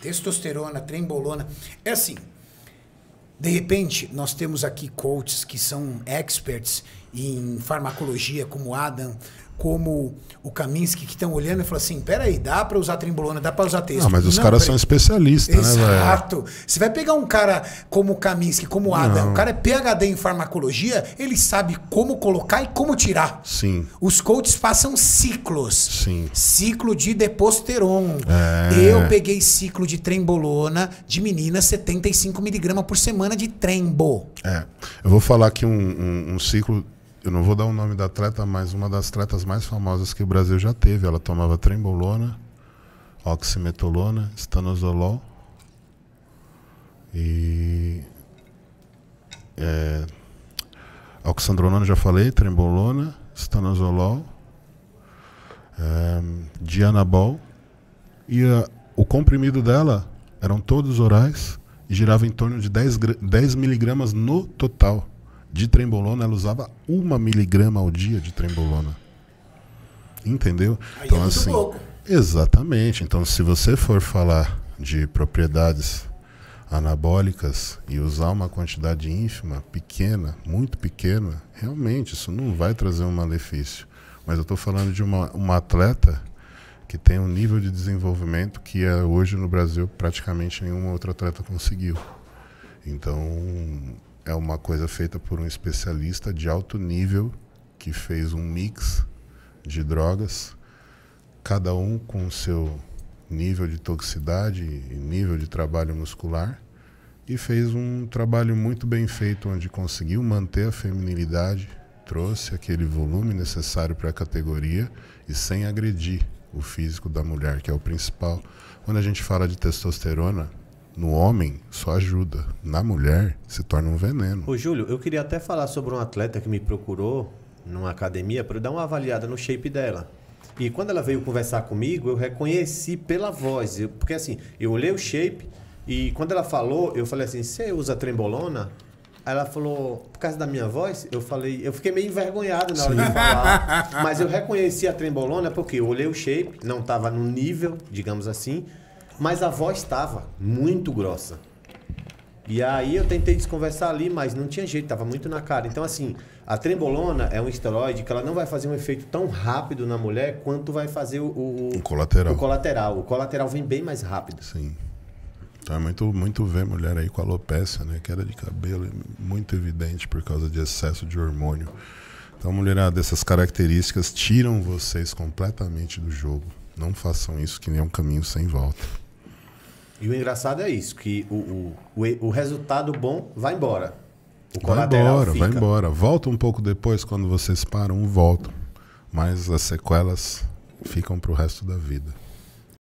testosterona, trembolona. É assim, de repente, nós temos aqui coaches que são experts em farmacologia, como Adam, como o Kaminsky que estão olhando e falam assim: peraí, dá para usar trembolona, dá para usar texto. Não, mas os não, caras são especialistas, Exato. Né, velho? Exato. Você vai pegar um cara como o Kaminsky, como o Adam, não. o cara é PHD em farmacologia, ele sabe como colocar e como tirar. Sim. Os coaches passam ciclos. Sim. Ciclo de deposteron. É. Eu peguei ciclo de trembolona de menina 75 miligramas por semana de trembo. É. Eu vou falar aqui um, um, um ciclo eu não vou dar o nome da atleta, mas uma das atletas mais famosas que o Brasil já teve. Ela tomava trembolona, oximetolona, estanozolol e é, oxandrolona já falei, trembolona, estanozolol, é, dianabol e a, o comprimido dela eram todos orais e girava em torno de 10, 10 miligramas no total de trembolona, ela usava uma miligrama ao dia de trembolona. Entendeu? Aí então, é assim. Exatamente. Então, se você for falar de propriedades anabólicas e usar uma quantidade ínfima, pequena, muito pequena, realmente isso não vai trazer um malefício. Mas eu estou falando de uma, uma atleta que tem um nível de desenvolvimento que é, hoje no Brasil praticamente nenhum outro atleta conseguiu. Então, é uma coisa feita por um especialista de alto nível que fez um mix de drogas, cada um com o seu nível de toxicidade e nível de trabalho muscular, e fez um trabalho muito bem feito onde conseguiu manter a feminilidade, trouxe aquele volume necessário para a categoria e sem agredir o físico da mulher, que é o principal. Quando a gente fala de testosterona, no homem só ajuda, na mulher se torna um veneno. Ô, Júlio, eu queria até falar sobre um atleta que me procurou numa academia para eu dar uma avaliada no shape dela. E quando ela veio conversar comigo, eu reconheci pela voz, eu, porque assim, eu olhei o shape e quando ela falou, eu falei assim: "Você usa trembolona?" Ela falou, por causa da minha voz, eu falei, eu fiquei meio envergonhado na hora Sim. de falar. mas eu reconheci a trembolona porque eu olhei o shape, não estava no nível, digamos assim, mas a voz estava muito grossa. E aí eu tentei desconversar ali, mas não tinha jeito, tava muito na cara. Então, assim, a trembolona é um esteroide que ela não vai fazer um efeito tão rápido na mulher quanto vai fazer o, o, o colateral. O colateral. O colateral vem bem mais rápido. Sim. Tá então, é muito, muito ver mulher aí com alopecia, né? Queda de cabelo, é muito evidente por causa de excesso de hormônio. Então, mulherada, essas características tiram vocês completamente do jogo. Não façam isso, que nem é um caminho sem volta. E o engraçado é isso, que o, o, o resultado bom vai embora. O vai embora, fica. vai embora. Volta um pouco depois, quando vocês param, voltam. Mas as sequelas ficam para o resto da vida.